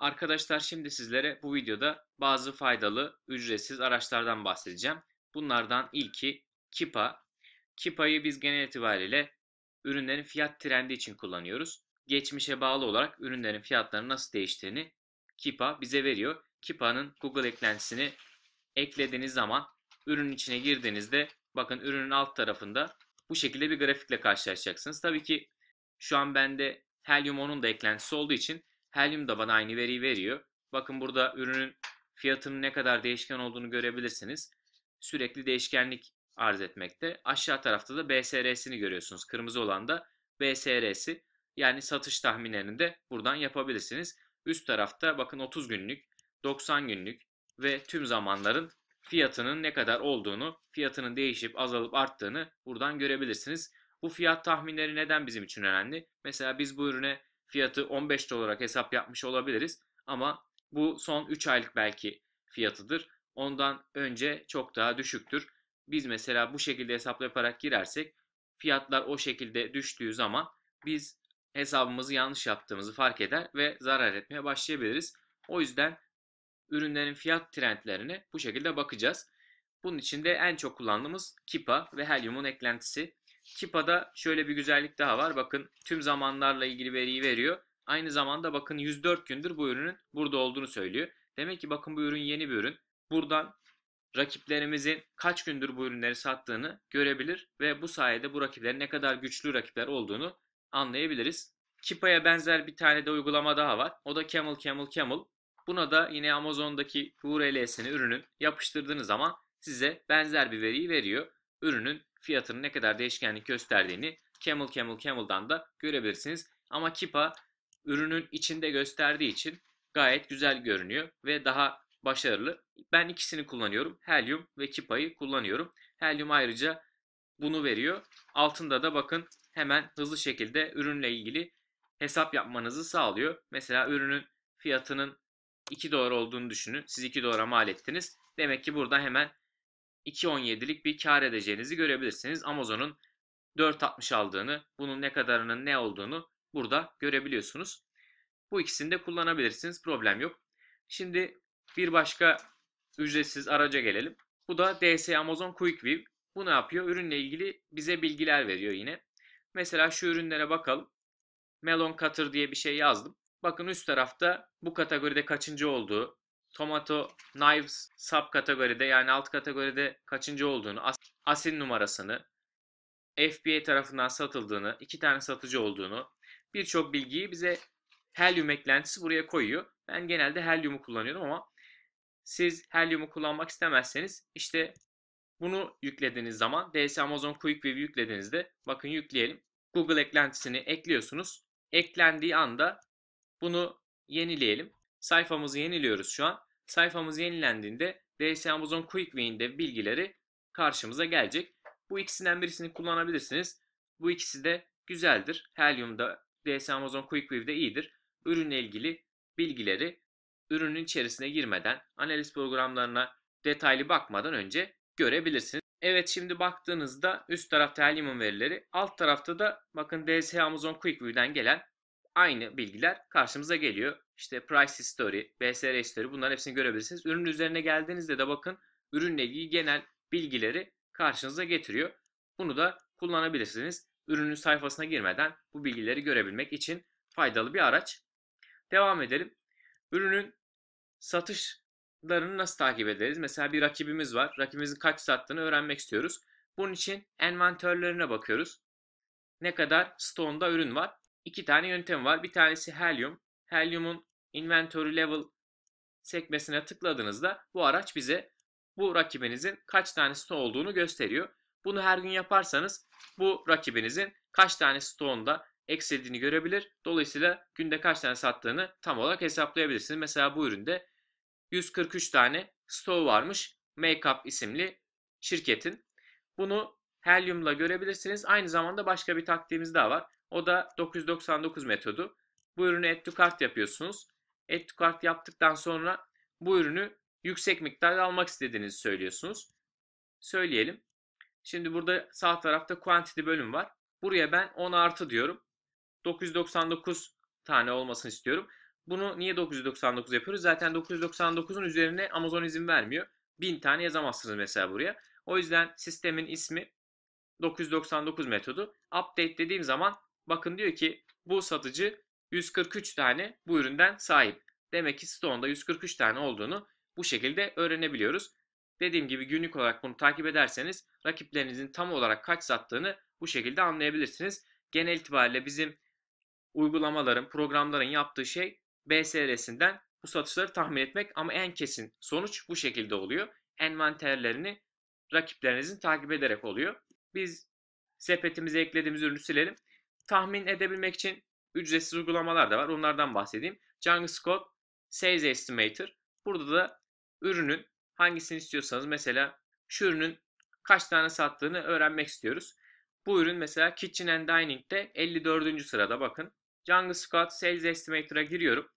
Arkadaşlar şimdi sizlere bu videoda bazı faydalı ücretsiz araçlardan bahsedeceğim. Bunlardan ilki Kipa. Kipa'yı biz genel itibariyle ürünlerin fiyat trendi için kullanıyoruz. Geçmişe bağlı olarak ürünlerin fiyatlarının nasıl değiştiğini Kipa bize veriyor. Kipa'nın Google eklentisini eklediğiniz zaman ürünün içine girdiğinizde bakın ürünün alt tarafında bu şekilde bir grafikle karşılaşacaksınız. Tabii ki şu an bende Helium 10'un da eklentisi olduğu için Helium da bana aynı veriyi veriyor. Bakın burada ürünün fiyatının ne kadar değişken olduğunu görebilirsiniz. Sürekli değişkenlik arz etmekte. Aşağı tarafta da BSR'sini görüyorsunuz. Kırmızı olan da BSR'si. Yani satış tahminlerini de buradan yapabilirsiniz. Üst tarafta bakın 30 günlük, 90 günlük ve tüm zamanların fiyatının ne kadar olduğunu, fiyatının değişip azalıp arttığını buradan görebilirsiniz. Bu fiyat tahminleri neden bizim için önemli? Mesela biz bu ürüne fiyatı 15 dolara hesap yapmış olabiliriz. Ama bu son 3 aylık belki fiyatıdır. Ondan önce çok daha düşüktür. Biz mesela bu şekilde hesapla yaparak girersek fiyatlar o şekilde düştüğü zaman biz hesabımızı yanlış yaptığımızı fark eder ve zarar etmeye başlayabiliriz. O yüzden ürünlerin fiyat trendlerine bu şekilde bakacağız. Bunun için de en çok kullandığımız Kipa ve Helium'un eklentisi. Kipa'da şöyle bir güzellik daha var. Bakın tüm zamanlarla ilgili veriyi veriyor. Aynı zamanda bakın 104 gündür bu ürünün burada olduğunu söylüyor. Demek ki bakın bu ürün yeni bir ürün. Buradan rakiplerimizin kaç gündür bu ürünleri sattığını görebilir ve bu sayede bu rakiplerin ne kadar güçlü rakipler olduğunu anlayabiliriz. Kipa'ya benzer bir tane de uygulama daha var. O da Camel Camel Camel. Buna da yine Amazon'daki URL'sini ürünün yapıştırdığınız zaman size benzer bir veriyi veriyor. Ürünün fiyatının ne kadar değişkenlik gösterdiğini Camel Camel Camel'dan da görebilirsiniz. Ama Kipa ürünün içinde gösterdiği için gayet güzel görünüyor ve daha başarılı. Ben ikisini kullanıyorum. Helium ve Kipa'yı kullanıyorum. Helium ayrıca bunu veriyor. Altında da bakın hemen hızlı şekilde ürünle ilgili hesap yapmanızı sağlıyor. Mesela ürünün fiyatının 2 dolar olduğunu düşünün. Siz 2 dolara mal ettiniz. Demek ki burada hemen 2.17'lik bir kar edeceğinizi görebilirsiniz. Amazon'un 4.60 aldığını, bunun ne kadarının ne olduğunu burada görebiliyorsunuz. Bu ikisini de kullanabilirsiniz. Problem yok. Şimdi bir başka ücretsiz araca gelelim. Bu da DS Amazon Quick View. Bu ne yapıyor? Ürünle ilgili bize bilgiler veriyor yine. Mesela şu ürünlere bakalım. Melon Cutter diye bir şey yazdım. Bakın üst tarafta bu kategoride kaçıncı olduğu, Tomato Knives sub kategoride yani alt kategoride kaçıncı olduğunu, as asin numarasını, FBA tarafından satıldığını, iki tane satıcı olduğunu, birçok bilgiyi bize helyum eklentisi buraya koyuyor. Ben genelde helyumu kullanıyorum ama siz helyumu kullanmak istemezseniz işte bunu yüklediğiniz zaman DS Amazon Quick View yüklediğinizde bakın yükleyelim. Google eklentisini ekliyorsunuz. Eklendiği anda bunu yenileyelim. Sayfamızı yeniliyoruz şu an. Sayfamız yenilendiğinde DS Amazon QuickView'inde bilgileri karşımıza gelecek. Bu ikisinden birisini kullanabilirsiniz. Bu ikisi de güzeldir. Helium'da DS Amazon QuickView'de iyidir. Ürünle ilgili bilgileri ürünün içerisine girmeden, analiz programlarına detaylı bakmadan önce görebilirsiniz. Evet şimdi baktığınızda üst tarafta Helium'un verileri, alt tarafta da bakın DS Amazon QuickView'den gelen aynı bilgiler karşımıza geliyor işte price history, BSR history bunların hepsini görebilirsiniz. Ürünün üzerine geldiğinizde de bakın ürünle ilgili genel bilgileri karşınıza getiriyor. Bunu da kullanabilirsiniz. Ürünün sayfasına girmeden bu bilgileri görebilmek için faydalı bir araç. Devam edelim. Ürünün satışlarını nasıl takip ederiz? Mesela bir rakibimiz var. Rakibimizin kaç sattığını öğrenmek istiyoruz. Bunun için envantörlerine bakıyoruz. Ne kadar stoğunda ürün var? İki tane yöntem var. Bir tanesi Helium. Helium'un Inventory Level sekmesine tıkladığınızda bu araç bize bu rakibinizin kaç tane stone olduğunu gösteriyor. Bunu her gün yaparsanız bu rakibinizin kaç tane stone'da eksildiğini görebilir. Dolayısıyla günde kaç tane sattığını tam olarak hesaplayabilirsiniz. Mesela bu üründe 143 tane stoğu varmış Makeup isimli şirketin. Bunu Helium'la görebilirsiniz. Aynı zamanda başka bir taktiğimiz daha var. O da 999 metodu. Bu ürünü add to cart yapıyorsunuz add to cart yaptıktan sonra bu ürünü yüksek miktarda almak istediğinizi söylüyorsunuz. Söyleyelim. Şimdi burada sağ tarafta quantity bölüm var. Buraya ben 10 artı diyorum. 999 tane olmasını istiyorum. Bunu niye 999 yapıyoruz? Zaten 999'un üzerine Amazon izin vermiyor. 1000 tane yazamazsınız mesela buraya. O yüzden sistemin ismi 999 metodu. Update dediğim zaman bakın diyor ki bu satıcı 143 tane bu üründen sahip. Demek ki stoğunda 143 tane olduğunu bu şekilde öğrenebiliyoruz. Dediğim gibi günlük olarak bunu takip ederseniz rakiplerinizin tam olarak kaç sattığını bu şekilde anlayabilirsiniz. Genel itibariyle bizim uygulamaların, programların yaptığı şey BSR'sinden bu satışları tahmin etmek ama en kesin sonuç bu şekilde oluyor. Envanterlerini rakiplerinizin takip ederek oluyor. Biz sepetimize eklediğimiz ürünü silelim. Tahmin edebilmek için ücretsiz uygulamalar da var. Onlardan bahsedeyim. Jungle Scott Sales Estimator. Burada da ürünün hangisini istiyorsanız mesela şu ürünün kaç tane sattığını öğrenmek istiyoruz. Bu ürün mesela Kitchen and Dining'de 54. sırada bakın. Jungle Scott Sales Estimator'a giriyorum.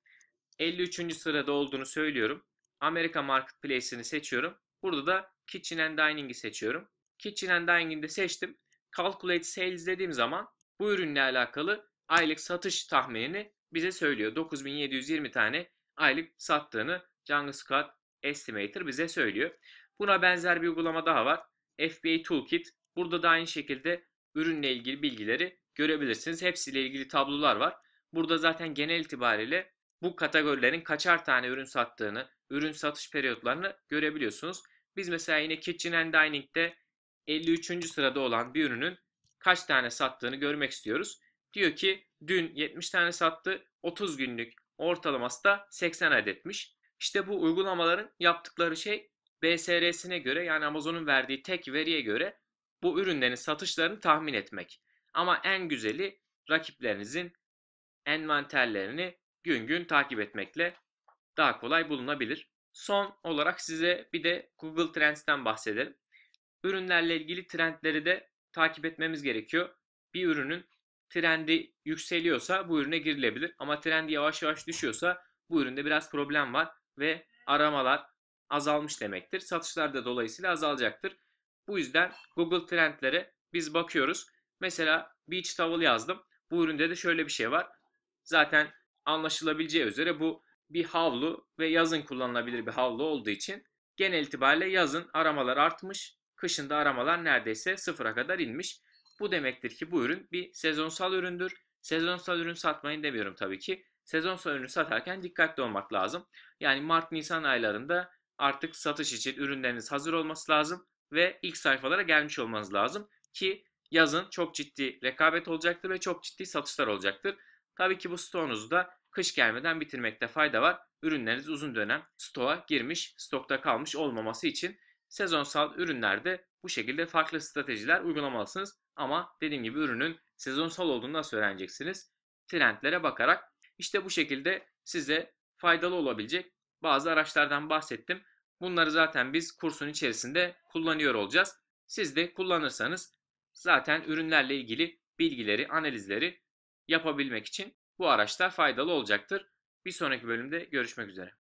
53. sırada olduğunu söylüyorum. Amerika Marketplace'ini seçiyorum. Burada da Kitchen and Dining'i seçiyorum. Kitchen and Dining'i de seçtim. Calculate Sales dediğim zaman bu ürünle alakalı aylık satış tahminini bize söylüyor. 9720 tane aylık sattığını Jungle Squad Estimator bize söylüyor. Buna benzer bir uygulama daha var. FBA Toolkit. Burada da aynı şekilde ürünle ilgili bilgileri görebilirsiniz. Hepsiyle ilgili tablolar var. Burada zaten genel itibariyle bu kategorilerin kaçar tane ürün sattığını, ürün satış periyotlarını görebiliyorsunuz. Biz mesela yine Kitchen and Dining'de 53. sırada olan bir ürünün kaç tane sattığını görmek istiyoruz. Diyor ki dün 70 tane sattı 30 günlük ortalaması da 80 adetmiş. İşte bu uygulamaların yaptıkları şey BSR'sine göre yani Amazon'un verdiği tek veriye göre bu ürünlerin satışlarını tahmin etmek. Ama en güzeli rakiplerinizin envanterlerini gün gün takip etmekle daha kolay bulunabilir. Son olarak size bir de Google Trends'ten bahsedelim. Ürünlerle ilgili trendleri de takip etmemiz gerekiyor. Bir ürünün trendi yükseliyorsa bu ürüne girilebilir. Ama trendi yavaş yavaş düşüyorsa bu üründe biraz problem var ve aramalar azalmış demektir. Satışlar da dolayısıyla azalacaktır. Bu yüzden Google trendlere biz bakıyoruz. Mesela beach towel yazdım. Bu üründe de şöyle bir şey var. Zaten anlaşılabileceği üzere bu bir havlu ve yazın kullanılabilir bir havlu olduğu için genel itibariyle yazın aramalar artmış, kışında aramalar neredeyse sıfıra kadar inmiş. Bu demektir ki bu ürün bir sezonsal üründür. Sezonsal ürün satmayın demiyorum tabii ki. Sezonsal ürünü satarken dikkatli olmak lazım. Yani Mart-Nisan aylarında artık satış için ürünleriniz hazır olması lazım ve ilk sayfalara gelmiş olmanız lazım ki yazın çok ciddi rekabet olacaktır ve çok ciddi satışlar olacaktır. Tabii ki bu stoğunuzu da kış gelmeden bitirmekte fayda var. Ürünleriniz uzun dönem stoğa girmiş, stokta kalmış olmaması için sezonsal ürünlerde bu şekilde farklı stratejiler uygulamalısınız. Ama dediğim gibi ürünün sezonsal olduğunu nasıl öğreneceksiniz? Trendlere bakarak. İşte bu şekilde size faydalı olabilecek bazı araçlardan bahsettim. Bunları zaten biz kursun içerisinde kullanıyor olacağız. Siz de kullanırsanız zaten ürünlerle ilgili bilgileri, analizleri yapabilmek için bu araçlar faydalı olacaktır. Bir sonraki bölümde görüşmek üzere.